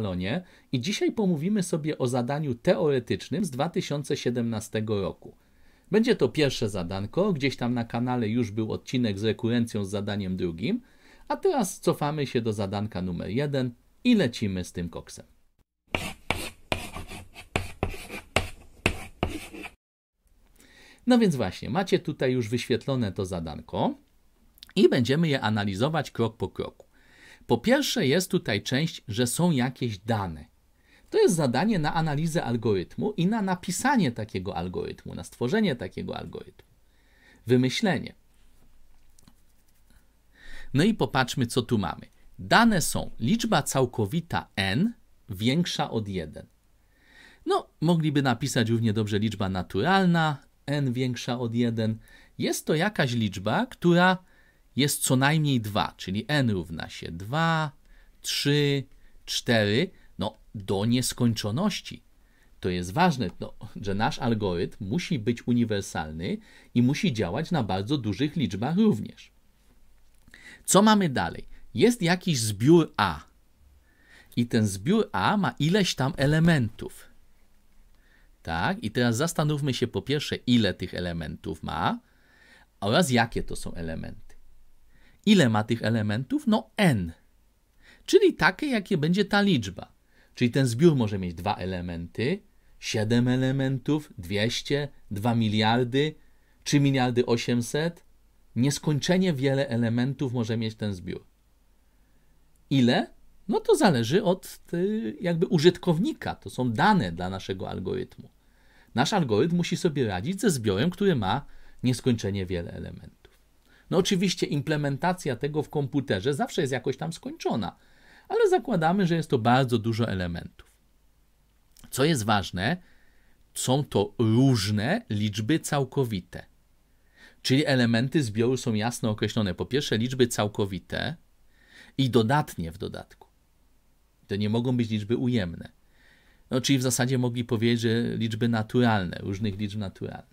Salonie i dzisiaj pomówimy sobie o zadaniu teoretycznym z 2017 roku. Będzie to pierwsze zadanko, gdzieś tam na kanale już był odcinek z rekurencją z zadaniem drugim, a teraz cofamy się do zadanka numer 1 i lecimy z tym koksem. No więc właśnie, macie tutaj już wyświetlone to zadanko i będziemy je analizować krok po kroku. Po pierwsze, jest tutaj część, że są jakieś dane. To jest zadanie na analizę algorytmu i na napisanie takiego algorytmu, na stworzenie takiego algorytmu. Wymyślenie. No i popatrzmy, co tu mamy. Dane są liczba całkowita n większa od 1. No, mogliby napisać równie dobrze liczba naturalna n większa od 1. Jest to jakaś liczba, która jest co najmniej 2, czyli n równa się 2, 3, 4, no do nieskończoności. To jest ważne, no, że nasz algorytm musi być uniwersalny i musi działać na bardzo dużych liczbach również. Co mamy dalej? Jest jakiś zbiór A i ten zbiór A ma ileś tam elementów. Tak? I teraz zastanówmy się po pierwsze, ile tych elementów ma oraz jakie to są elementy. Ile ma tych elementów? No n, czyli takie, jakie będzie ta liczba. Czyli ten zbiór może mieć dwa elementy, 7 elementów, 200, 2 miliardy, 3 miliardy 800. Nieskończenie wiele elementów może mieć ten zbiór. Ile? No to zależy od y, jakby użytkownika. To są dane dla naszego algorytmu. Nasz algorytm musi sobie radzić ze zbiorem, który ma nieskończenie wiele elementów. No oczywiście implementacja tego w komputerze zawsze jest jakoś tam skończona, ale zakładamy, że jest to bardzo dużo elementów. Co jest ważne, są to różne liczby całkowite. Czyli elementy zbioru są jasno określone. Po pierwsze, liczby całkowite i dodatnie w dodatku. To nie mogą być liczby ujemne. No, czyli w zasadzie mogli powiedzieć, że liczby naturalne, różnych liczb naturalnych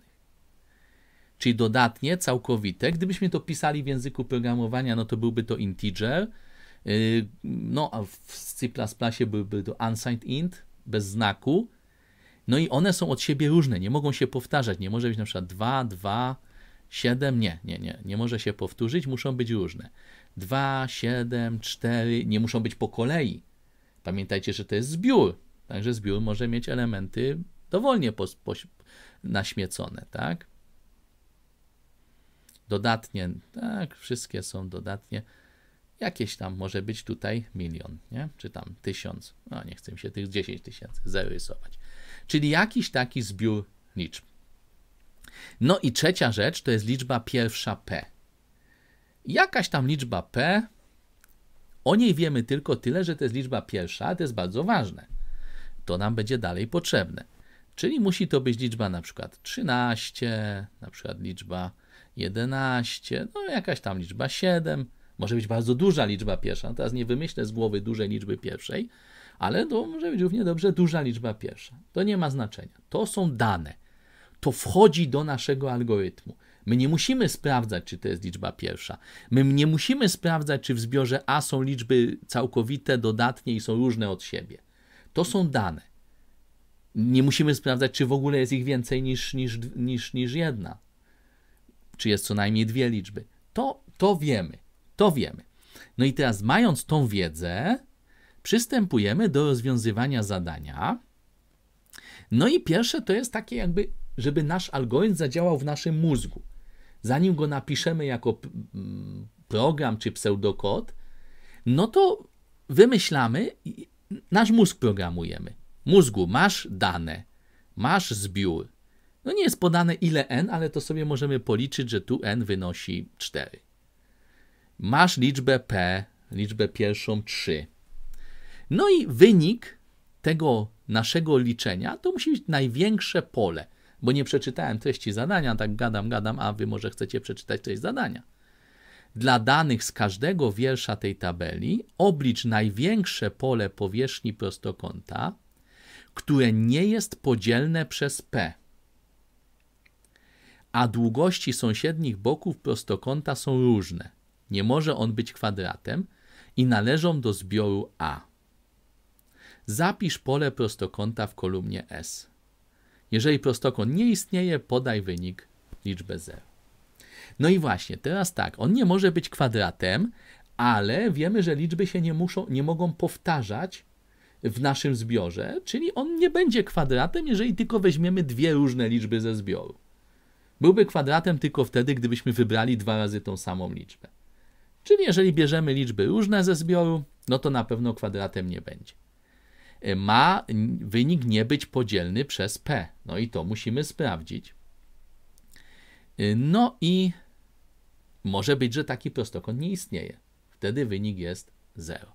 czyli dodatnie, całkowite. Gdybyśmy to pisali w języku programowania, no to byłby to integer. Y, no, a w C byłby to unsigned int, bez znaku. No i one są od siebie różne, nie mogą się powtarzać. Nie może być na przykład 2, 2, 7, nie, nie, nie, nie może się powtórzyć, muszą być różne. 2, 7, 4, nie muszą być po kolei. Pamiętajcie, że to jest zbiór, także zbiór może mieć elementy dowolnie poś, naśmiecone, tak? dodatnie, tak, wszystkie są dodatnie. Jakieś tam może być tutaj milion, nie? czy tam tysiąc. No nie chcę mi się tych 10 tysięcy zarysować. Czyli jakiś taki zbiór liczb. No i trzecia rzecz to jest liczba pierwsza P. Jakaś tam liczba P, o niej wiemy tylko tyle, że to jest liczba pierwsza, to jest bardzo ważne. To nam będzie dalej potrzebne. Czyli musi to być liczba na przykład 13, na przykład liczba 11, no jakaś tam liczba 7, może być bardzo duża liczba pierwsza. No teraz nie wymyślę z głowy dużej liczby pierwszej, ale to może być równie dobrze duża liczba pierwsza. To nie ma znaczenia. To są dane. To wchodzi do naszego algorytmu. My nie musimy sprawdzać, czy to jest liczba pierwsza. My nie musimy sprawdzać, czy w zbiorze A są liczby całkowite, dodatnie i są różne od siebie. To są dane. Nie musimy sprawdzać, czy w ogóle jest ich więcej niż, niż, niż, niż jedna czy jest co najmniej dwie liczby. To, to wiemy, to wiemy. No i teraz, mając tą wiedzę, przystępujemy do rozwiązywania zadania. No i pierwsze to jest takie, jakby, żeby nasz algorytm zadziałał w naszym mózgu. Zanim go napiszemy jako mm, program czy pseudokod, no to wymyślamy, nasz mózg programujemy. Mózgu, masz dane, masz zbiór, no nie jest podane ile n, ale to sobie możemy policzyć, że tu n wynosi 4. Masz liczbę p, liczbę pierwszą 3. No i wynik tego naszego liczenia to musi być największe pole, bo nie przeczytałem treści zadania, tak gadam, gadam, a wy może chcecie przeczytać treść zadania. Dla danych z każdego wiersza tej tabeli oblicz największe pole powierzchni prostokąta, które nie jest podzielne przez p a długości sąsiednich boków prostokąta są różne. Nie może on być kwadratem i należą do zbioru A. Zapisz pole prostokąta w kolumnie S. Jeżeli prostokąt nie istnieje, podaj wynik liczbę 0. No i właśnie, teraz tak, on nie może być kwadratem, ale wiemy, że liczby się nie, muszą, nie mogą powtarzać w naszym zbiorze, czyli on nie będzie kwadratem, jeżeli tylko weźmiemy dwie różne liczby ze zbioru. Byłby kwadratem tylko wtedy, gdybyśmy wybrali dwa razy tą samą liczbę. Czyli jeżeli bierzemy liczby różne ze zbioru, no to na pewno kwadratem nie będzie. E, ma wynik nie być podzielny przez p. No i to musimy sprawdzić. E, no i może być, że taki prostokąt nie istnieje. Wtedy wynik jest 0.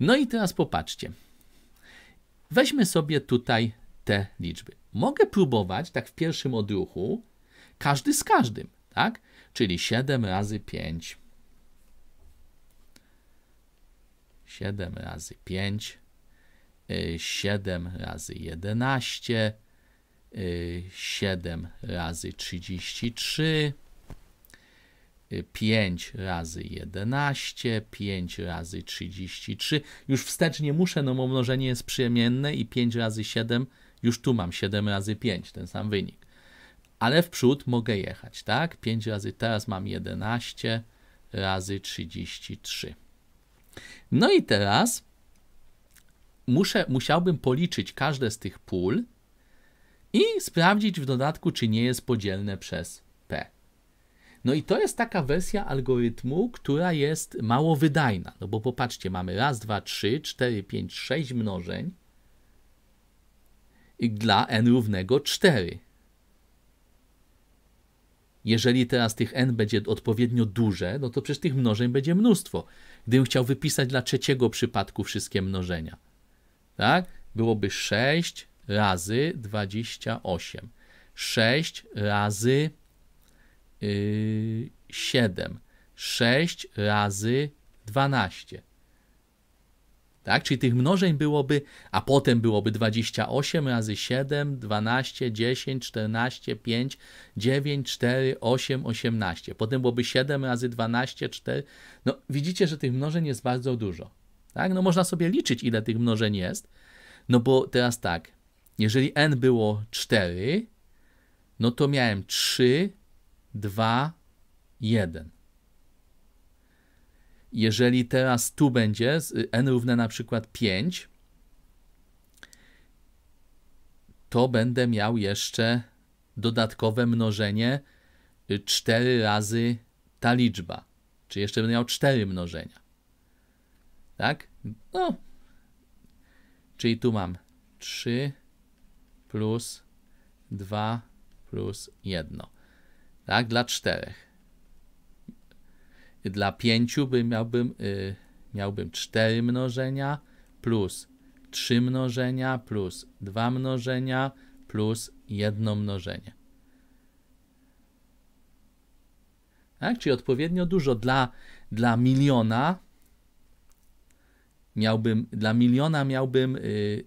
No i teraz popatrzcie. Weźmy sobie tutaj te liczby. Mogę próbować, tak w pierwszym odruchu, każdy z każdym, tak? Czyli 7 razy 5. 7 razy 5, 7 y, razy 11, 7 y, razy 33, 5 y, razy 11, 5 razy 33. Już wstecznie muszę, no bo mnożenie jest przyjemienne i 5 razy 7, już tu mam 7 razy 5, ten sam wynik ale w przód mogę jechać, tak? 5 razy teraz mam 11 razy 33. No i teraz muszę, musiałbym policzyć każde z tych pól i sprawdzić w dodatku, czy nie jest podzielne przez P. No i to jest taka wersja algorytmu, która jest mało wydajna. No bo popatrzcie, mamy raz, dwa, trzy, cztery, pięć, sześć mnożeń dla n równego 4. Jeżeli teraz tych n będzie odpowiednio duże, no to przecież tych mnożeń będzie mnóstwo. Gdybym chciał wypisać dla trzeciego przypadku wszystkie mnożenia, tak? Byłoby 6 razy 28. 6 razy yy, 7. 6 razy 12. Tak? Czyli tych mnożeń byłoby, a potem byłoby 28 razy 7, 12, 10, 14, 5, 9, 4, 8, 18. Potem byłoby 7 razy 12, 4. No, widzicie, że tych mnożeń jest bardzo dużo. Tak? No, można sobie liczyć, ile tych mnożeń jest. No bo teraz tak, jeżeli n było 4, no to miałem 3, 2, 1. Jeżeli teraz tu będzie n równe na przykład 5, to będę miał jeszcze dodatkowe mnożenie 4 y, razy ta liczba. Czyli jeszcze będę miał 4 mnożenia. Tak? No. Czyli tu mam 3 plus 2 plus 1. Tak? Dla czterech. Dla 5 by miałbym, y, miałbym 4 mnożenia plus 3 mnożenia plus 2 mnożenia plus 1 mnożenie. Tak? Czyli odpowiednio dużo dla, dla miliona miałbym, dla miliona miałbym y,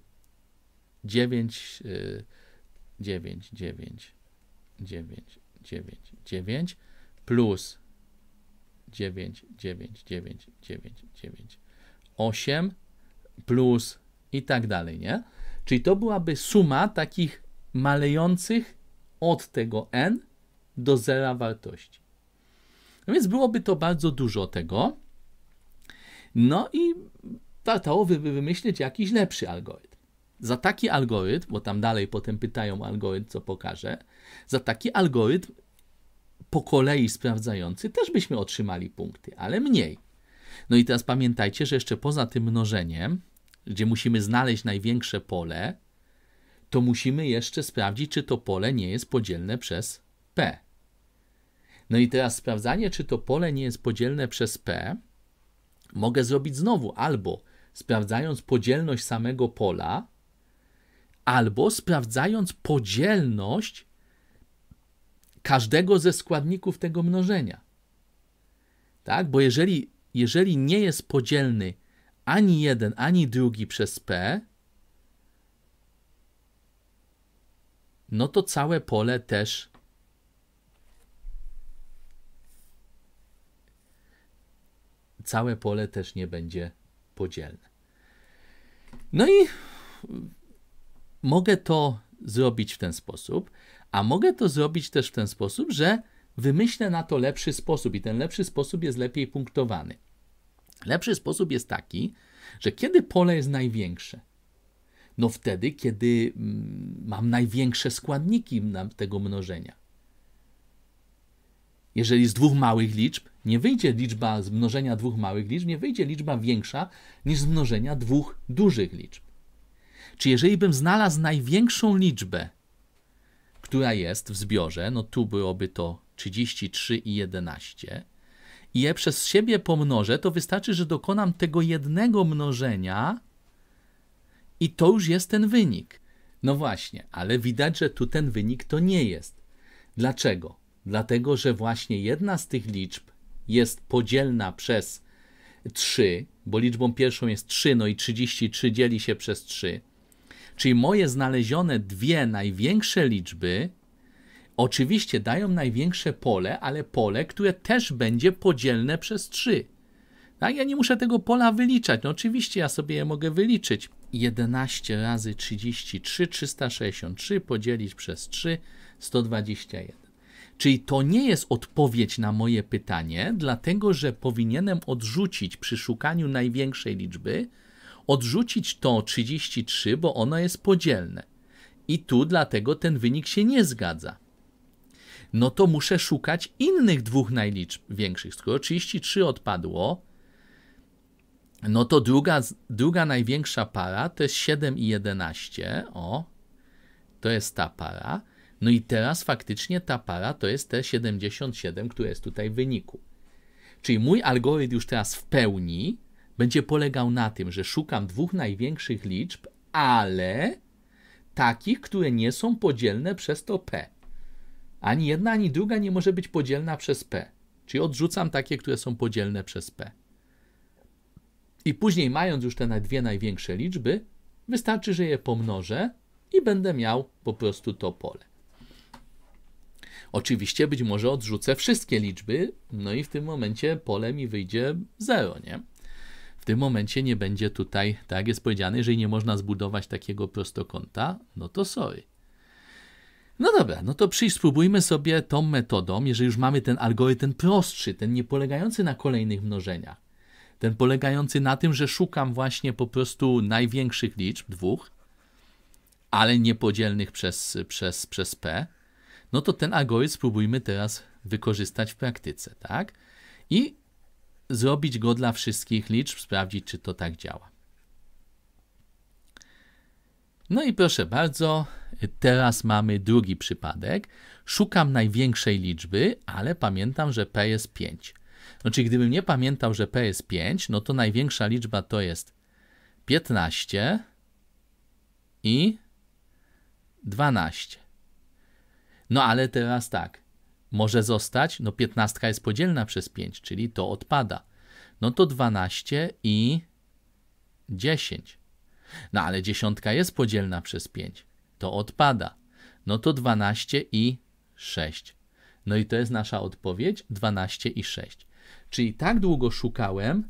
9, y, 9, 9, 9, 9, 9 plus 9, 9, 9, 9, 9, 8 plus i tak dalej, nie? Czyli to byłaby suma takich malejących od tego n do zera wartości. No więc byłoby to bardzo dużo tego. No i wartałoby wymyślić jakiś lepszy algorytm. Za taki algorytm, bo tam dalej potem pytają o algorytm, co pokażę, za taki algorytm po kolei sprawdzający, też byśmy otrzymali punkty, ale mniej. No i teraz pamiętajcie, że jeszcze poza tym mnożeniem, gdzie musimy znaleźć największe pole, to musimy jeszcze sprawdzić, czy to pole nie jest podzielne przez P. No i teraz sprawdzanie, czy to pole nie jest podzielne przez P, mogę zrobić znowu albo sprawdzając podzielność samego pola, albo sprawdzając podzielność każdego ze składników tego mnożenia. Tak? Bo jeżeli, jeżeli nie jest podzielny ani jeden, ani drugi przez P, no to całe pole też całe pole też nie będzie podzielne. No i mogę to zrobić w ten sposób. A mogę to zrobić też w ten sposób, że wymyślę na to lepszy sposób i ten lepszy sposób jest lepiej punktowany. Lepszy sposób jest taki, że kiedy pole jest największe, no wtedy, kiedy mm, mam największe składniki tego mnożenia. Jeżeli z dwóch małych liczb nie wyjdzie liczba z mnożenia dwóch małych liczb, nie wyjdzie liczba większa niż z mnożenia dwóch dużych liczb. Czy jeżeli bym znalazł największą liczbę która jest w zbiorze, no tu byłoby to 33 i 11, i je przez siebie pomnożę, to wystarczy, że dokonam tego jednego mnożenia i to już jest ten wynik. No właśnie, ale widać, że tu ten wynik to nie jest. Dlaczego? Dlatego, że właśnie jedna z tych liczb jest podzielna przez 3, bo liczbą pierwszą jest 3, no i 33 dzieli się przez 3. Czyli moje znalezione dwie największe liczby oczywiście dają największe pole, ale pole, które też będzie podzielne przez 3. Tak? Ja nie muszę tego pola wyliczać. No oczywiście ja sobie je mogę wyliczyć. 11 razy 33, 363 podzielić przez 3, 121. Czyli to nie jest odpowiedź na moje pytanie, dlatego że powinienem odrzucić przy szukaniu największej liczby odrzucić to 33, bo ono jest podzielne. I tu dlatego ten wynik się nie zgadza. No to muszę szukać innych dwóch największych. Skoro 33 odpadło, no to druga, druga największa para to jest 7 i 11. O, to jest ta para. No i teraz faktycznie ta para to jest te 77, które jest tutaj w wyniku. Czyli mój algorytm już teraz w pełni będzie polegał na tym, że szukam dwóch największych liczb, ale takich, które nie są podzielne przez to p. Ani jedna, ani druga nie może być podzielna przez p. Czyli odrzucam takie, które są podzielne przez p. I później, mając już te dwie największe liczby, wystarczy, że je pomnożę i będę miał po prostu to pole. Oczywiście być może odrzucę wszystkie liczby, no i w tym momencie pole mi wyjdzie 0, nie? w tym momencie nie będzie tutaj, tak jest powiedziane, jeżeli nie można zbudować takiego prostokąta, no to sorry. No dobra, no to przyjść, spróbujmy sobie tą metodą, jeżeli już mamy ten algorytm prostszy, ten nie polegający na kolejnych mnożeniach, ten polegający na tym, że szukam właśnie po prostu największych liczb, dwóch, ale niepodzielnych przez, przez, przez P, no to ten algorytm spróbujmy teraz wykorzystać w praktyce, tak? I zrobić go dla wszystkich liczb, sprawdzić, czy to tak działa. No i proszę bardzo, teraz mamy drugi przypadek. Szukam największej liczby, ale pamiętam, że P jest 5. Znaczy, gdybym nie pamiętał, że P jest 5, no to największa liczba to jest 15 i 12. No ale teraz tak, może zostać, no 15 jest podzielna przez 5, czyli to odpada. No to 12 i 10. No ale dziesiątka jest podzielna przez 5, to odpada. No to 12 i 6. No i to jest nasza odpowiedź 12 i 6. Czyli tak długo szukałem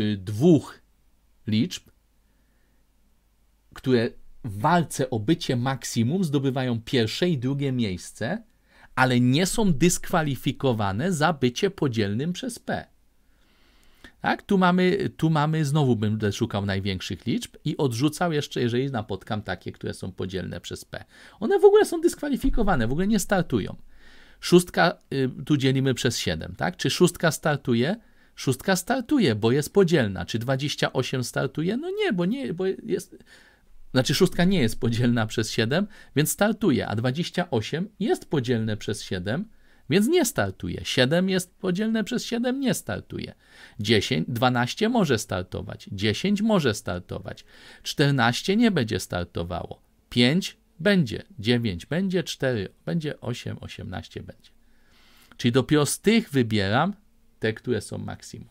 y, dwóch liczb, które w walce o bycie maksimum zdobywają pierwsze i drugie miejsce, ale nie są dyskwalifikowane za bycie podzielnym przez P. Tak, tu mamy, tu mamy, znowu będę szukał największych liczb i odrzucał jeszcze, jeżeli napotkam takie, które są podzielne przez P. One w ogóle są dyskwalifikowane, w ogóle nie startują. Szóstka y, tu dzielimy przez 7, tak? Czy szóstka startuje? Szóstka startuje, bo jest podzielna. Czy 28 startuje? No nie, bo nie, bo jest, znaczy szóstka nie jest podzielna przez 7, więc startuje, a 28 jest podzielne przez 7, więc nie startuje. 7 jest podzielne przez 7, nie startuje. 10, 12 może startować, 10 może startować, 14 nie będzie startowało, 5 będzie, 9 będzie, 4 będzie, 8, 18 będzie. Czyli dopiero z tych wybieram te, które są maksimum.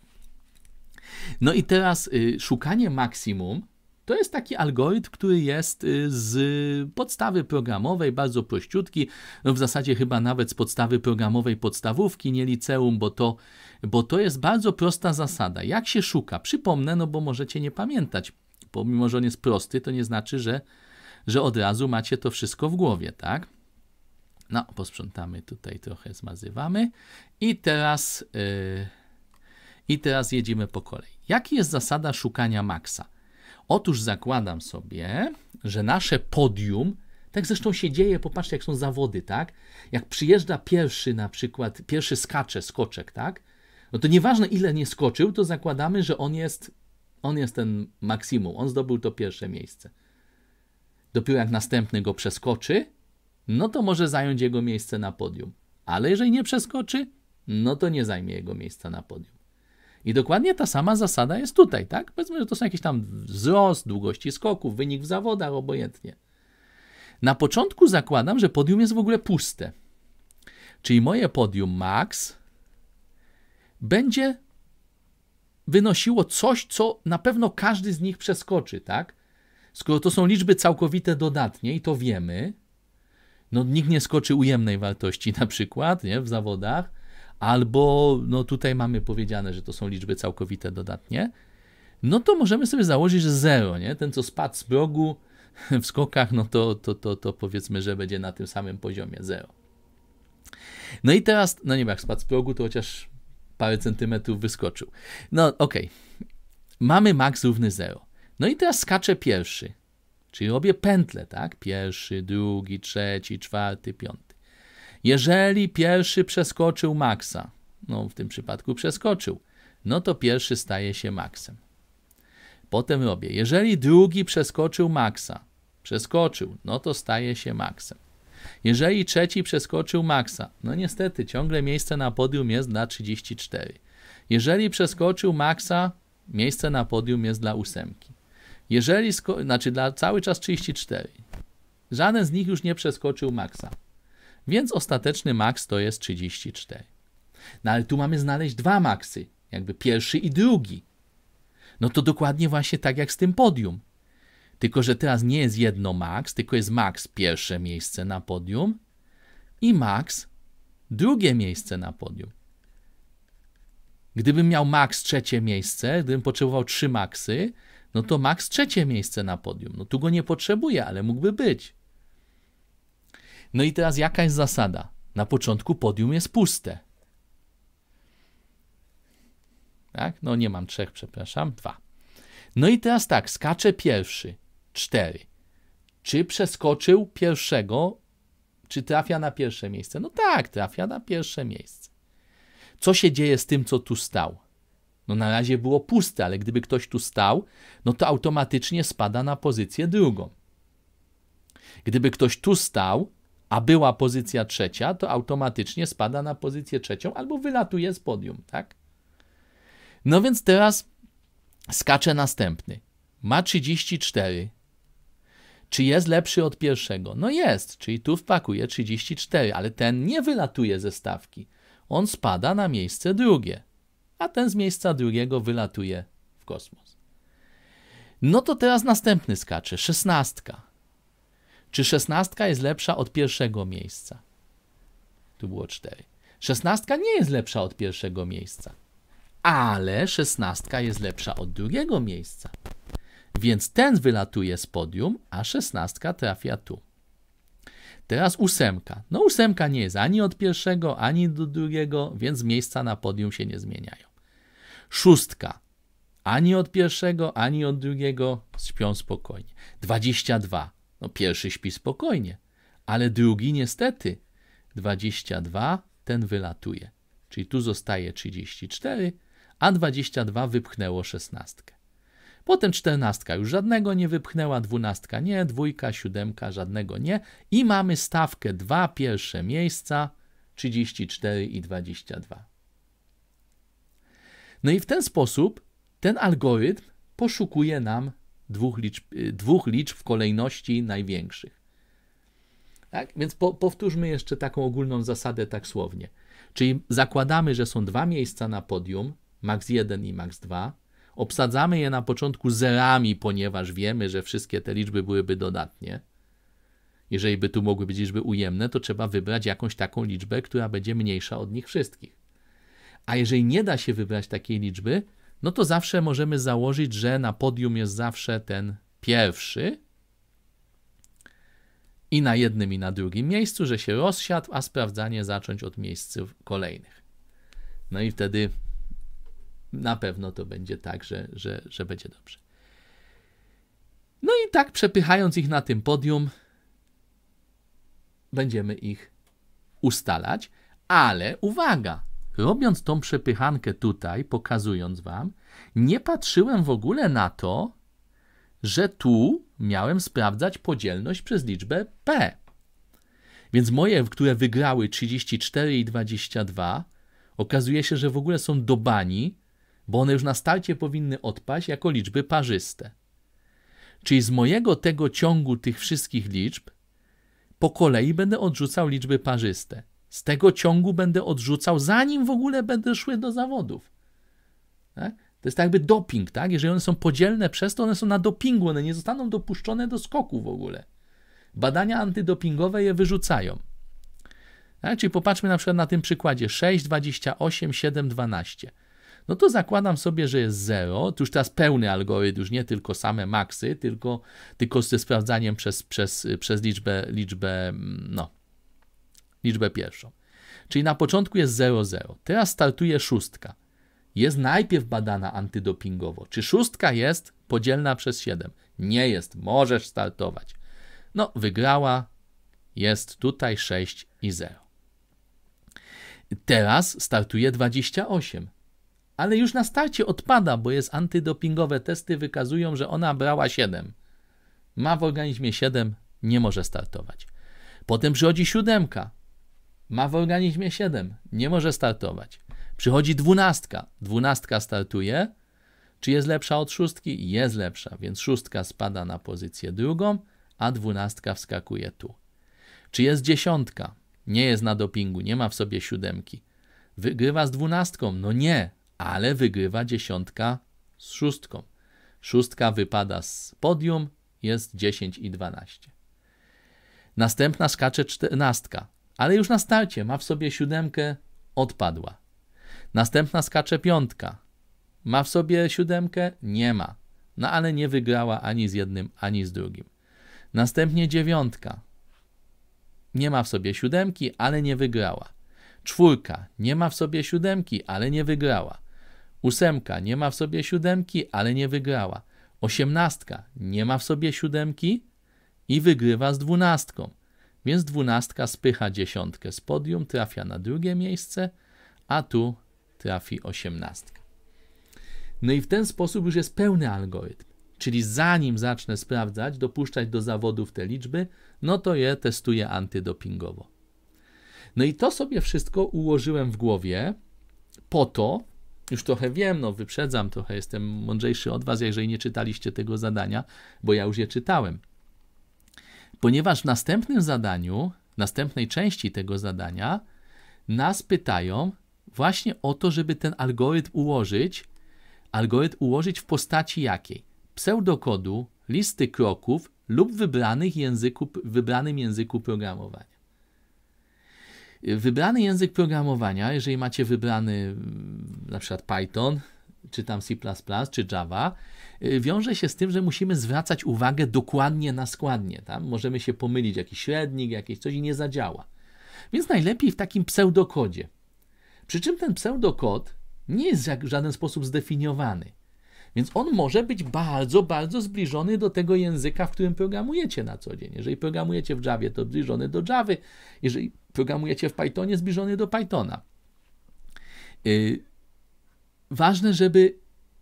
No i teraz y, szukanie maksimum to jest taki algorytm, który jest y, z podstawy programowej, bardzo prościutki, no, w zasadzie chyba nawet z podstawy programowej podstawówki, nie liceum, bo to, bo to jest bardzo prosta zasada. Jak się szuka? Przypomnę, no bo możecie nie pamiętać. Pomimo, że on jest prosty, to nie znaczy, że, że od razu macie to wszystko w głowie, tak? No, posprzątamy tutaj trochę, zmazywamy. I teraz, yy, i teraz jedziemy po kolei. Jaki jest zasada szukania maksa? Otóż zakładam sobie, że nasze podium, tak zresztą się dzieje, popatrzcie, jak są zawody, tak? Jak przyjeżdża pierwszy na przykład, pierwszy skacze, skoczek, tak? No to nieważne ile nie skoczył, to zakładamy, że on jest, on jest ten maksimum, on zdobył to pierwsze miejsce. Dopiero jak następny go przeskoczy, no to może zająć jego miejsce na podium. Ale jeżeli nie przeskoczy, no to nie zajmie jego miejsca na podium. I dokładnie ta sama zasada jest tutaj, tak? Powiedzmy, że to są jakieś tam wzrost, długości skoków, wynik w zawodach, obojętnie. Na początku zakładam, że podium jest w ogóle puste. Czyli moje podium max będzie wynosiło coś, co na pewno każdy z nich przeskoczy, tak? Skoro to są liczby całkowite dodatnie i to wiemy, no nikt nie skoczy ujemnej wartości na przykład, nie, w zawodach, albo no tutaj mamy powiedziane, że to są liczby całkowite dodatnie, no to możemy sobie założyć, że zero, nie? Ten, co spadł z progu w skokach, no to, to, to, to powiedzmy, że będzie na tym samym poziomie, zero. No i teraz, no nie wiem, jak spadł z progu, to chociaż parę centymetrów wyskoczył. No okej, okay. mamy max równy zero. No i teraz skaczę pierwszy, czyli robię pętlę, tak? Pierwszy, drugi, trzeci, czwarty, piąty. Jeżeli pierwszy przeskoczył maksa, no w tym przypadku przeskoczył, no to pierwszy staje się maksem. Potem robię, jeżeli drugi przeskoczył maksa, przeskoczył, no to staje się maksem. Jeżeli trzeci przeskoczył maksa, no niestety ciągle miejsce na podium jest dla 34. Jeżeli przeskoczył maksa, miejsce na podium jest dla ósemki. Jeżeli, znaczy dla cały czas 34. Żaden z nich już nie przeskoczył maksa. Więc ostateczny maks to jest 34. No ale tu mamy znaleźć dwa maksy, jakby pierwszy i drugi. No to dokładnie właśnie tak jak z tym podium. Tylko, że teraz nie jest jedno maks, tylko jest maks pierwsze miejsce na podium i maks drugie miejsce na podium. Gdybym miał maks trzecie miejsce, gdybym potrzebował trzy maksy, no to maks trzecie miejsce na podium. No tu go nie potrzebuję, ale mógłby być. No i teraz jaka jest zasada? Na początku podium jest puste. Tak? No nie mam trzech, przepraszam, dwa. No i teraz tak, skacze pierwszy, cztery. Czy przeskoczył pierwszego, czy trafia na pierwsze miejsce? No tak, trafia na pierwsze miejsce. Co się dzieje z tym, co tu stał? No na razie było puste, ale gdyby ktoś tu stał, no to automatycznie spada na pozycję drugą. Gdyby ktoś tu stał, a była pozycja trzecia, to automatycznie spada na pozycję trzecią albo wylatuje z podium, tak? No więc teraz skacze następny. Ma 34. Czy jest lepszy od pierwszego? No jest, czyli tu wpakuje 34, ale ten nie wylatuje ze stawki. On spada na miejsce drugie, a ten z miejsca drugiego wylatuje w kosmos. No to teraz następny skacze, szesnastka. Czy szesnastka jest lepsza od pierwszego miejsca? Tu było cztery. Szesnastka nie jest lepsza od pierwszego miejsca, ale szesnastka jest lepsza od drugiego miejsca. Więc ten wylatuje z podium, a szesnastka trafia tu. Teraz ósemka. No ósemka nie jest ani od pierwszego, ani do drugiego, więc miejsca na podium się nie zmieniają. Szóstka. Ani od pierwszego, ani od drugiego śpią spokojnie. 22. No pierwszy śpi spokojnie, ale drugi niestety 22, ten wylatuje. Czyli tu zostaje 34, a 22 wypchnęło 16. Potem 14 już żadnego nie wypchnęła, 12 nie, dwójka, siódemka żadnego nie i mamy stawkę dwa pierwsze miejsca 34 i 22. No i w ten sposób ten algorytm poszukuje nam dwóch liczb, y, dwóch liczb w kolejności największych. Tak? Więc po, powtórzmy jeszcze taką ogólną zasadę tak słownie. Czyli zakładamy, że są dwa miejsca na podium, max 1 i max 2. Obsadzamy je na początku zerami, ponieważ wiemy, że wszystkie te liczby byłyby dodatnie. Jeżeli by tu mogły być liczby ujemne, to trzeba wybrać jakąś taką liczbę, która będzie mniejsza od nich wszystkich. A jeżeli nie da się wybrać takiej liczby, no to zawsze możemy założyć, że na podium jest zawsze ten pierwszy i na jednym i na drugim miejscu, że się rozsiadł, a sprawdzanie zacząć od miejsc kolejnych. No i wtedy na pewno to będzie tak, że, że, że będzie dobrze. No i tak przepychając ich na tym podium, będziemy ich ustalać, ale uwaga, robiąc tą przepychankę tutaj, pokazując wam, nie patrzyłem w ogóle na to, że tu miałem sprawdzać podzielność przez liczbę p. Więc moje, które wygrały 34 i 22, okazuje się, że w ogóle są do bani, bo one już na starcie powinny odpaść jako liczby parzyste. Czyli z mojego tego ciągu tych wszystkich liczb po kolei będę odrzucał liczby parzyste z tego ciągu będę odrzucał, zanim w ogóle będę szły do zawodów. Tak? To jest tak jakby doping, tak? Jeżeli one są podzielne przez to, one są na dopingu, one nie zostaną dopuszczone do skoku w ogóle. Badania antydopingowe je wyrzucają. Tak? Czyli popatrzmy na przykład na tym przykładzie 6, 28, 7, 12. No to zakładam sobie, że jest 0. Tu już teraz pełny algorytm, już nie tylko same maksy, tylko, tylko ze sprawdzaniem przez, przez, przez liczbę, liczbę mm, no, liczbę pierwszą. Czyli na początku jest 0,0. Teraz startuje szóstka. Jest najpierw badana antydopingowo. Czy szóstka jest podzielna przez 7? Nie jest. Możesz startować. No, wygrała. Jest tutaj 6 i 0. Teraz startuje 28 ale już na starcie odpada, bo jest antydopingowe testy wykazują, że ona brała 7. Ma w organizmie 7, nie może startować. Potem przychodzi siódemka ma w organizmie 7, nie może startować. Przychodzi dwunastka, dwunastka startuje. Czy jest lepsza od szóstki? Jest lepsza, więc szóstka spada na pozycję drugą, a dwunastka wskakuje tu. Czy jest dziesiątka? Nie jest na dopingu, nie ma w sobie siódemki. Wygrywa z dwunastką? No nie, ale wygrywa dziesiątka z szóstką. Szóstka wypada z podium, jest 10 i 12. Następna skacze czternastka ale już na starcie ma w sobie siódemkę, odpadła. Następna skacze piątka. Ma w sobie siódemkę? Nie ma. No ale nie wygrała ani z jednym, ani z drugim. Następnie dziewiątka. Nie ma w sobie siódemki, ale nie wygrała. Czwórka. Nie ma w sobie siódemki, ale nie wygrała. Ósemka. Nie ma w sobie siódemki, ale nie wygrała. Osiemnastka. Nie ma w sobie siódemki i wygrywa z dwunastką. Więc dwunastka spycha dziesiątkę z podium, trafia na drugie miejsce, a tu trafi osiemnastka. No i w ten sposób już jest pełny algorytm. Czyli zanim zacznę sprawdzać, dopuszczać do zawodów te liczby, no to je testuję antydopingowo. No i to sobie wszystko ułożyłem w głowie po to, już trochę wiem, no wyprzedzam, trochę jestem mądrzejszy od was, jeżeli nie czytaliście tego zadania, bo ja już je czytałem ponieważ w następnym zadaniu, następnej części tego zadania, nas pytają właśnie o to, żeby ten algorytm ułożyć. Algorytm ułożyć w postaci jakiej? Pseudokodu, listy kroków lub wybranych języku, wybranym języku programowania. Wybrany język programowania, jeżeli macie wybrany mm, na przykład Python, czy tam C++, czy Java, y, wiąże się z tym, że musimy zwracać uwagę dokładnie na składnie. Tam możemy się pomylić, jakiś średnik, jakieś coś i nie zadziała. Więc najlepiej w takim pseudokodzie. Przy czym ten pseudokod nie jest w żaden sposób zdefiniowany. Więc on może być bardzo, bardzo zbliżony do tego języka, w którym programujecie na co dzień. Jeżeli programujecie w Javie, to zbliżony do Javy. Jeżeli programujecie w Pythonie, zbliżony do Pythona. Y, ważne, żeby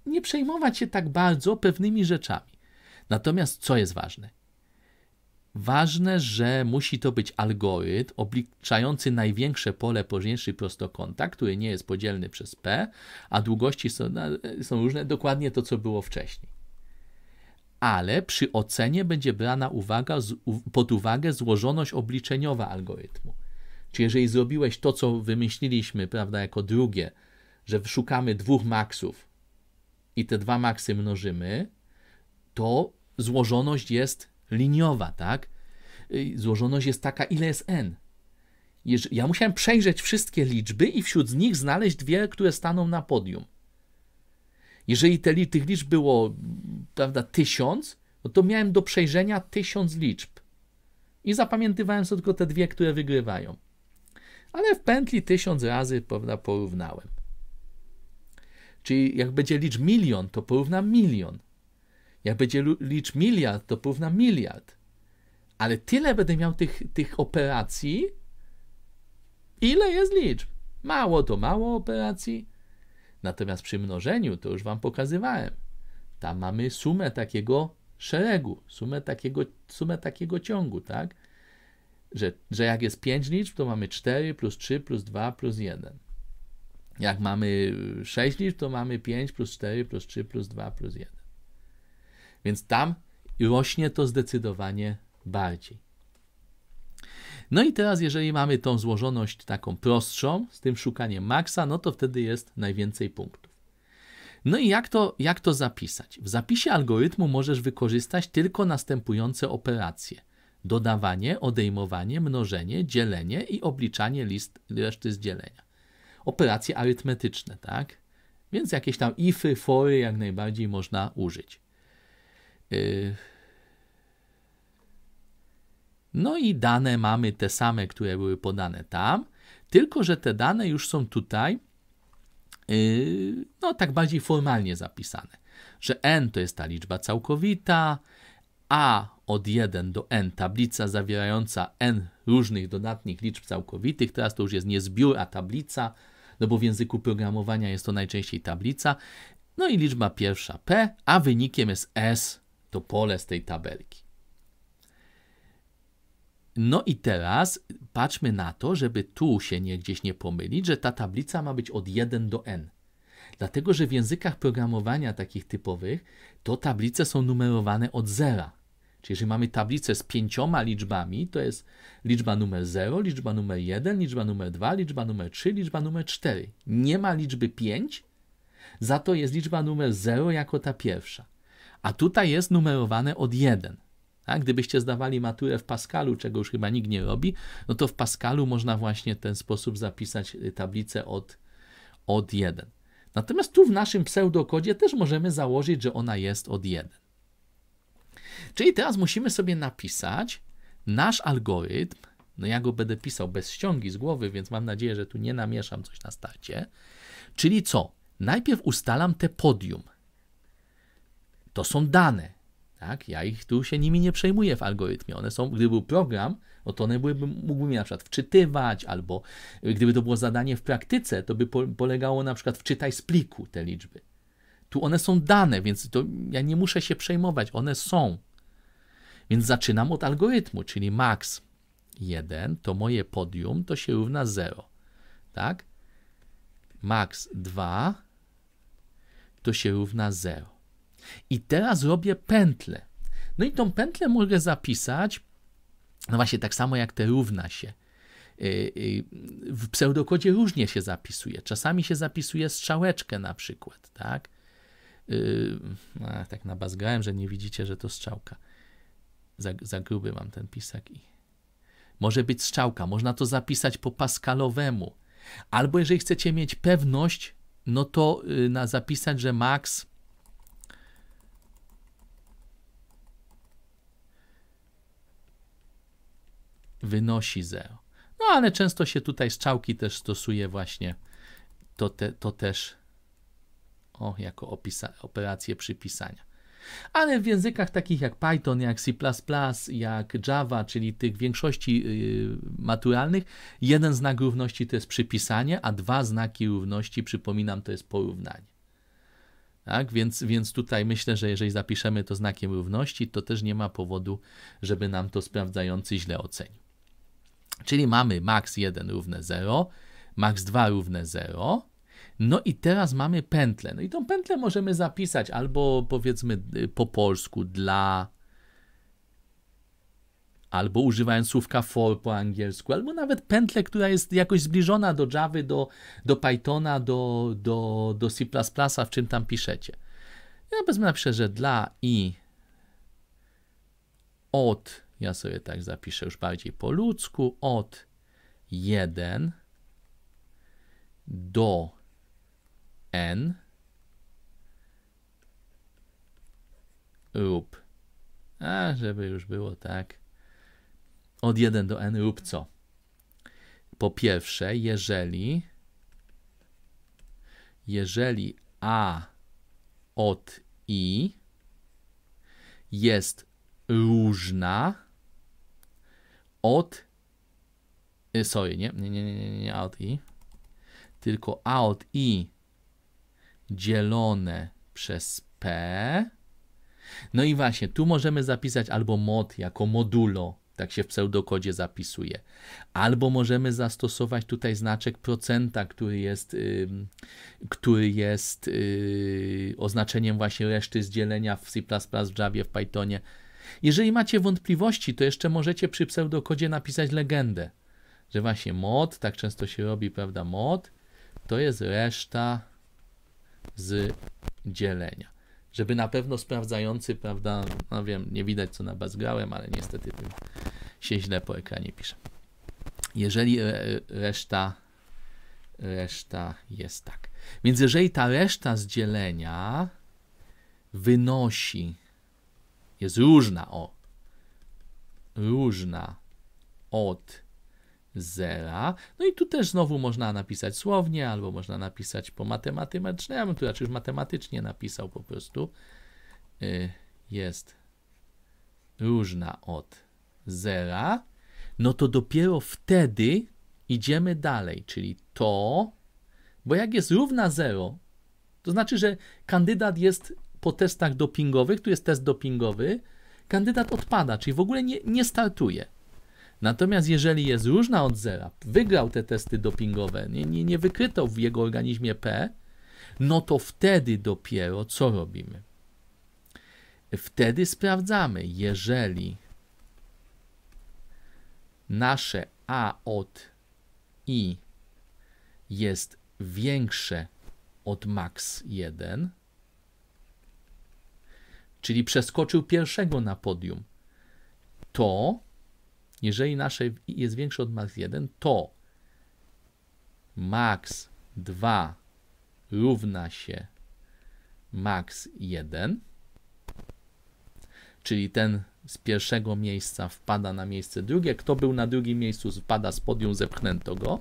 nie przejmować się tak bardzo pewnymi rzeczami. Natomiast co jest ważne? Ważne, że musi to być algorytm obliczający największe pole poniżej prostokąta, który nie jest podzielny przez p, a długości są, są różne, dokładnie to, co było wcześniej. Ale przy ocenie będzie brana uwaga, pod uwagę złożoność obliczeniowa algorytmu. Czy jeżeli zrobiłeś to, co wymyśliliśmy, prawda, jako drugie, że szukamy dwóch maksów i te dwa maksy mnożymy, to złożoność jest liniowa, tak? Y, złożoność jest taka, ile jest n. Ja musiałem przejrzeć wszystkie liczby i wśród nich znaleźć dwie, które staną na podium. Jeżeli te, tych liczb było, prawda, tysiąc, no to miałem do przejrzenia tysiąc liczb. I zapamiętywałem sobie tylko te dwie, które wygrywają. Ale w pętli tysiąc razy, prawda, porównałem. Czyli jak będzie licz milion, to porówna milion. Jak będzie licz miliard, to porówna miliard. Ale tyle będę miał tych, tych operacji, ile jest liczb. Mało to mało operacji. Natomiast przy mnożeniu, to już Wam pokazywałem, tam mamy sumę takiego szeregu, sumę takiego, sumę takiego ciągu, tak? Że, że jak jest 5 liczb, to mamy 4 plus 3 plus 2 plus 1. Jak mamy 6 liczb, to mamy 5 plus 4 plus 3 plus 2 plus 1. Więc tam rośnie to zdecydowanie bardziej. No i teraz, jeżeli mamy tą złożoność taką prostszą, z tym szukaniem maksa, no to wtedy jest najwięcej punktów. No i jak to, jak to zapisać? W zapisie algorytmu możesz wykorzystać tylko następujące operacje: dodawanie, odejmowanie, mnożenie, dzielenie i obliczanie list, reszty z dzielenia operacje arytmetyczne, tak? Więc jakieś tam ify, fory jak najbardziej można użyć. Y, no i dane mamy te same, które były podane tam, tylko że te dane już są tutaj, y, no tak bardziej formalnie zapisane, że n to jest ta liczba całkowita, a od 1 do n tablica zawierająca n różnych dodatnich liczb całkowitych, teraz to już jest nie zbiór, a tablica, no bo w języku programowania jest to najczęściej tablica. No i liczba pierwsza P, a wynikiem jest S, to pole z tej tabelki. No i teraz patrzmy na to, żeby tu się nie, gdzieś nie pomylić, że ta tablica ma być od 1 do n. Dlatego, że w językach programowania takich typowych, to tablice są numerowane od zera. Czyli jeżeli mamy tablicę z pięcioma liczbami, to jest liczba numer 0, liczba numer 1, liczba numer 2, liczba numer 3, liczba numer 4. Nie ma liczby 5, za to jest liczba numer 0 jako ta pierwsza. A tutaj jest numerowane od 1. Tak? Gdybyście zdawali maturę w Pascalu, czego już chyba nikt nie robi, no to w Pascalu można właśnie w ten sposób zapisać y, tablicę od, od 1. Natomiast tu w naszym pseudokodzie też możemy założyć, że ona jest od 1. Czyli teraz musimy sobie napisać nasz algorytm. No ja go będę pisał bez ściągi z głowy, więc mam nadzieję, że tu nie namieszam coś na starcie. Czyli co? Najpierw ustalam te podium. To są dane. Tak? Ja ich tu się nimi nie przejmuję w algorytmie. One są, gdyby był program, no to one byłyby, mógłbym na przykład wczytywać, albo gdyby to było zadanie w praktyce, to by polegało na przykład wczytaj z pliku te liczby. Tu one są dane, więc to ja nie muszę się przejmować, one są. Więc zaczynam od algorytmu, czyli max 1 to moje podium, to się równa 0. Tak? Max 2 to się równa 0. I teraz robię pętlę. No i tą pętlę mogę zapisać, no właśnie tak samo jak te równa się. Y, y, w pseudokodzie różnie się zapisuje. Czasami się zapisuje strzałeczkę na przykład, tak? Yy, a, tak nabazgałem, że nie widzicie, że to strzałka. Za, za gruby mam ten pisak i. Może być strzałka, można to zapisać po paskalowemu. Albo jeżeli chcecie mieć pewność, no to yy, na zapisać, że max. wynosi 0. No ale często się tutaj strzałki też stosuje właśnie. To, te, to też o jako opisa- operację przypisania. Ale w językach takich jak Python, jak C, jak Java, czyli tych większości y, maturalnych, jeden znak równości to jest przypisanie, a dwa znaki równości, przypominam, to jest porównanie. Tak, więc, więc tutaj myślę, że jeżeli zapiszemy to znakiem równości, to też nie ma powodu, żeby nam to sprawdzający źle ocenił. Czyli mamy max 1 równe 0, max 2 równe 0, no i teraz mamy pętlę. No i tą pętlę możemy zapisać albo powiedzmy y, po polsku dla albo używając słówka for po angielsku, albo nawet pętlę, która jest jakoś zbliżona do Java, do, do Pythona, do, do, do C++, w czym tam piszecie. Ja wezmę napiszę, że dla i od, ja sobie tak zapiszę już bardziej po ludzku, od 1 do n lub A, żeby już było tak. Od 1 do n lub co? Po pierwsze, jeżeli jeżeli a od i jest różna od y, sorry, nie, nie, nie, nie, nie, a od i tylko a od i dzielone przez P. No i właśnie, tu możemy zapisać albo mod jako modulo, tak się w pseudokodzie zapisuje, albo możemy zastosować tutaj znaczek procenta, który jest, yy, który jest yy, oznaczeniem właśnie reszty z dzielenia w C++, w Javie, w Pythonie. Jeżeli macie wątpliwości, to jeszcze możecie przy pseudokodzie napisać legendę, że właśnie mod, tak często się robi, prawda, mod, to jest reszta z dzielenia. Żeby na pewno sprawdzający, prawda, no wiem, nie widać co na baz grałem, ale niestety tym się źle po ekranie pisze. Jeżeli reszta, reszta jest tak. Więc jeżeli ta reszta z dzielenia wynosi, jest różna, o, różna od zera. No i tu też znowu można napisać słownie, albo można napisać po matematycznie. Ja bym tu raczej znaczy już matematycznie napisał po prostu. Y, jest różna od zera. No to dopiero wtedy idziemy dalej, czyli to, bo jak jest równa 0, to znaczy, że kandydat jest po testach dopingowych, tu jest test dopingowy, kandydat odpada, czyli w ogóle nie, nie startuje. Natomiast jeżeli jest różna od zera, wygrał te testy dopingowe, nie, nie, nie wykryto w jego organizmie P, no to wtedy dopiero co robimy? Wtedy sprawdzamy, jeżeli nasze A od I jest większe od max 1, czyli przeskoczył pierwszego na podium, to jeżeli nasze jest większe od max 1, to max 2 równa się max 1, czyli ten z pierwszego miejsca wpada na miejsce drugie. Kto był na drugim miejscu, wpada z podium, zepchnęto go.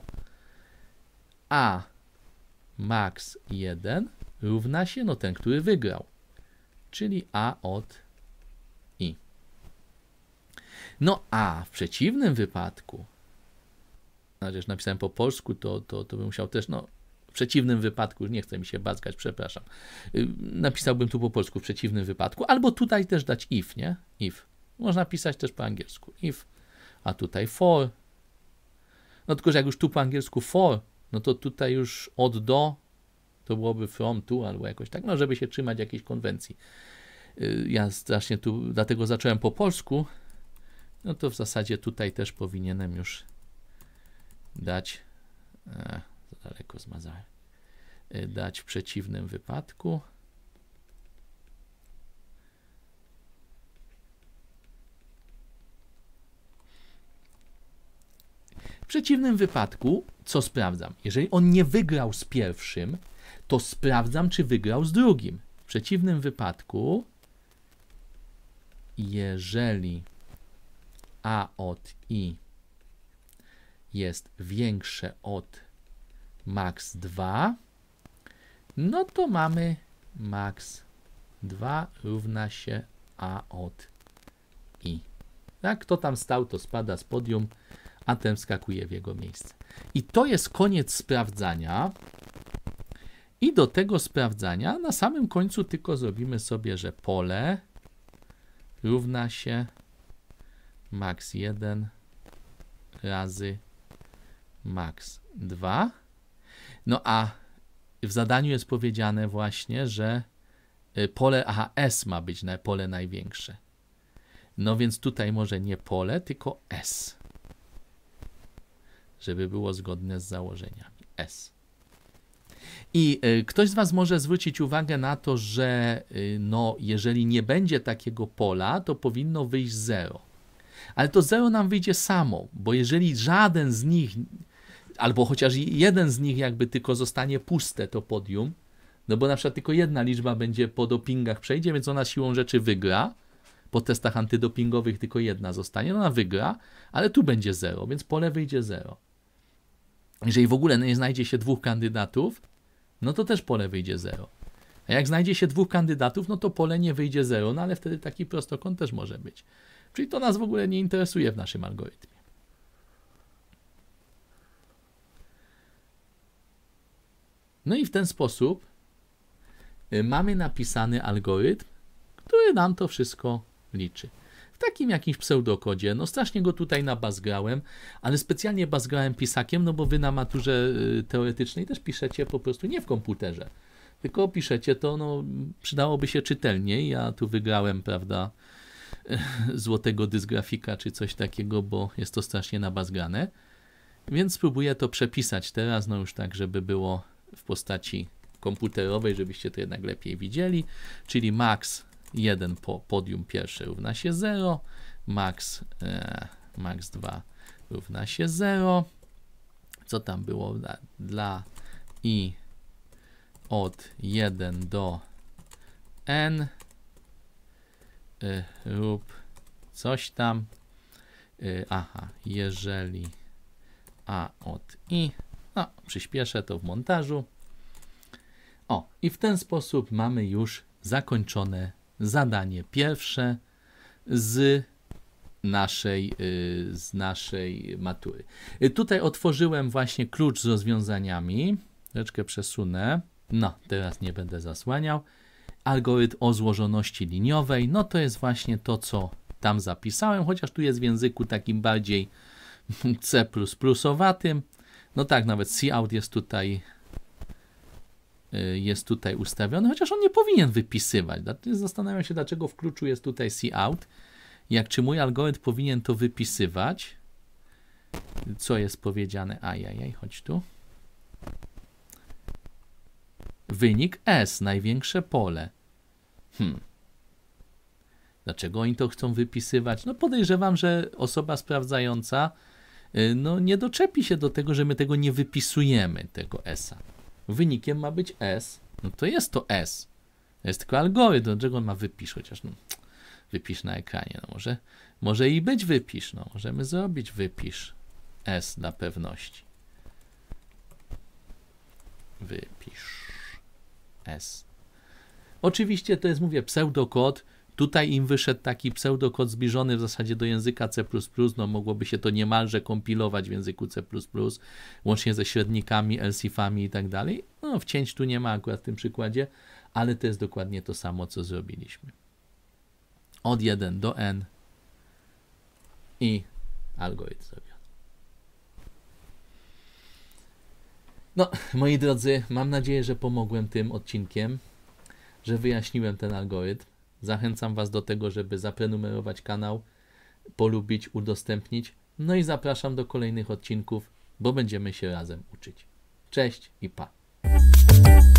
A max 1 równa się no ten, który wygrał, czyli A od no a w przeciwnym wypadku, chociaż no, napisałem po polsku, to, to, to bym musiał też, no w przeciwnym wypadku, nie chcę mi się bazgać, przepraszam, y, napisałbym tu po polsku w przeciwnym wypadku, albo tutaj też dać if, nie? If. Można pisać też po angielsku if, a tutaj for. No tylko, że jak już tu po angielsku for, no to tutaj już od do to byłoby from tu albo jakoś tak, no żeby się trzymać jakiejś konwencji. Y, ja strasznie tu, dlatego zacząłem po polsku, no to w zasadzie tutaj też powinienem już dać, za e, daleko zmazałem, e, dać w przeciwnym wypadku. W przeciwnym wypadku, co sprawdzam? Jeżeli on nie wygrał z pierwszym, to sprawdzam, czy wygrał z drugim. W przeciwnym wypadku, jeżeli a od i jest większe od max 2, no to mamy max 2 równa się a od i. Tak, kto tam stał, to spada z podium, a ten wskakuje w jego miejsce. I to jest koniec sprawdzania. I do tego sprawdzania na samym końcu tylko zrobimy sobie, że pole równa się max 1 razy max 2. No a w zadaniu jest powiedziane właśnie, że y, pole aha, S ma być na pole największe. No więc tutaj może nie pole, tylko S. Żeby było zgodne z założeniami. S. I y, ktoś z Was może zwrócić uwagę na to, że y, no, jeżeli nie będzie takiego pola, to powinno wyjść 0. Ale to zero nam wyjdzie samo, bo jeżeli żaden z nich, albo chociaż jeden z nich jakby tylko zostanie puste to podium, no bo na przykład tylko jedna liczba będzie po dopingach przejdzie, więc ona siłą rzeczy wygra, po testach antydopingowych tylko jedna zostanie, no ona wygra, ale tu będzie zero, więc pole wyjdzie zero. Jeżeli w ogóle nie znajdzie się dwóch kandydatów, no to też pole wyjdzie zero. A jak znajdzie się dwóch kandydatów, no to pole nie wyjdzie zero, no ale wtedy taki prostokąt też może być. Czyli to nas w ogóle nie interesuje w naszym algorytmie. No i w ten sposób y, mamy napisany algorytm, który nam to wszystko liczy. W takim jakimś pseudokodzie, no strasznie go tutaj na grałem, ale specjalnie grałem pisakiem, no bo wy na maturze y, teoretycznej też piszecie po prostu nie w komputerze, tylko piszecie to, no przydałoby się czytelniej, ja tu wygrałem, prawda, złotego dysgrafika czy coś takiego, bo jest to strasznie nabazgane. Więc spróbuję to przepisać teraz, no już tak, żeby było w postaci komputerowej, żebyście to jednak lepiej widzieli. Czyli max 1 po podium pierwsze równa się 0, max, e, max 2 równa się 0. Co tam było dla, dla i od 1 do n lub y, coś tam. Y, aha, jeżeli A od I. No, przyspieszę to w montażu. O, i w ten sposób mamy już zakończone zadanie pierwsze z naszej, y, z naszej matury. Tutaj otworzyłem właśnie klucz z rozwiązaniami. Troszeczkę przesunę. No, teraz nie będę zasłaniał algorytm o złożoności liniowej, no to jest właśnie to, co tam zapisałem, chociaż tu jest w języku takim bardziej C++-owatym. No tak, nawet cout jest tutaj y, jest tutaj ustawiony, chociaż on nie powinien wypisywać. Zastanawiam się, dlaczego w kluczu jest tutaj cout. Jak czy mój algorytm powinien to wypisywać? Co jest powiedziane? Ajajaj, chodź tu. Wynik S, największe pole. Hmm. Dlaczego oni to chcą wypisywać? No podejrzewam, że osoba sprawdzająca y, no, nie doczepi się do tego, że my tego nie wypisujemy, tego S-a. Wynikiem ma być S. No to jest to S. To jest tylko algorytm, no, dlaczego on ma wypisz, chociaż no, wypisz na ekranie. No może, może i być wypisz, no możemy zrobić wypisz S na pewności. Wypisz S Oczywiście to jest, mówię, pseudokod. Tutaj im wyszedł taki pseudokod zbliżony w zasadzie do języka C++, no mogłoby się to niemalże kompilować w języku C++, łącznie ze średnikami, LCFami i tak dalej. No wcięć tu nie ma akurat w tym przykładzie, ale to jest dokładnie to samo, co zrobiliśmy. Od 1 do n i algorytm zrobiony. No, moi drodzy, mam nadzieję, że pomogłem tym odcinkiem że wyjaśniłem ten algorytm. Zachęcam Was do tego, żeby zaprenumerować kanał, polubić, udostępnić. No i zapraszam do kolejnych odcinków, bo będziemy się razem uczyć. Cześć i pa!